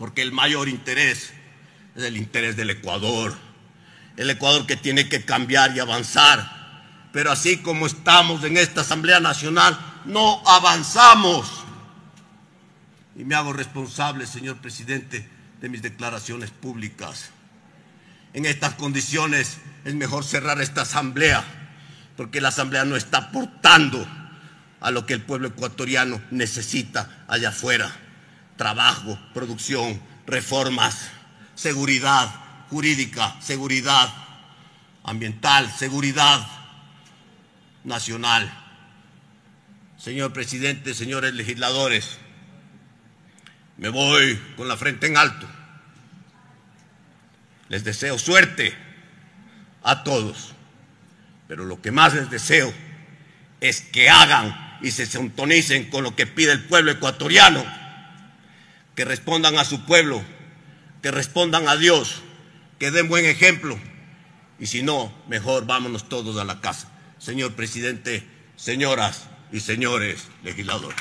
porque el mayor interés es el interés del Ecuador, el Ecuador que tiene que cambiar y avanzar. Pero así como estamos en esta Asamblea Nacional, no avanzamos. Y me hago responsable, señor presidente, de mis declaraciones públicas. En estas condiciones es mejor cerrar esta asamblea, porque la asamblea no está aportando a lo que el pueblo ecuatoriano necesita allá afuera trabajo, producción, reformas, seguridad jurídica, seguridad ambiental, seguridad nacional. Señor presidente, señores legisladores, me voy con la frente en alto. Les deseo suerte a todos, pero lo que más les deseo es que hagan y se sintonicen con lo que pide el pueblo ecuatoriano que respondan a su pueblo, que respondan a Dios, que den buen ejemplo. Y si no, mejor vámonos todos a la casa. Señor presidente, señoras y señores legisladores.